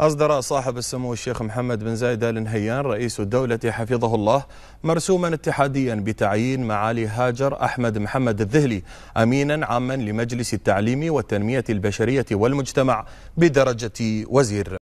أصدر صاحب السمو الشيخ محمد بن زايد آل نهيان رئيس الدولة حفظه الله مرسوما اتحاديا بتعيين معالي هاجر أحمد محمد الذهلي أمينا عاما لمجلس التعليم والتنمية البشرية والمجتمع بدرجة وزير